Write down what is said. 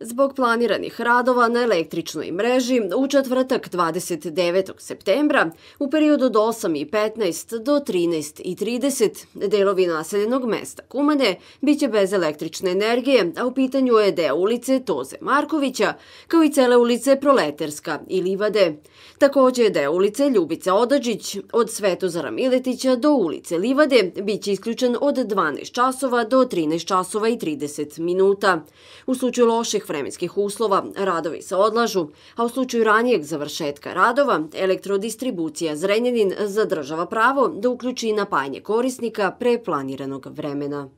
Zbog planiranih radova na električnoj mreži, u četvrtak 29. septembra, u periodu od 8.15 do 13.30, delovi naseljenog mesta Kumane bit će bez električne energije, a u pitanju je deo ulice Toze Markovića, kao i cele ulice Proleterska i Livade. Također je deo ulice Ljubica Odađić, od Svetozara Miletića do ulice Livade, bit će isključen od 12.00 do 13.30 minuta. U slučaju loših vremenskih uslova, radovi se odlažu, a u slučaju ranijeg završetka radova, elektrodistribucija Zrenjanin zadržava pravo da uključi napajanje korisnika pre planiranog vremena.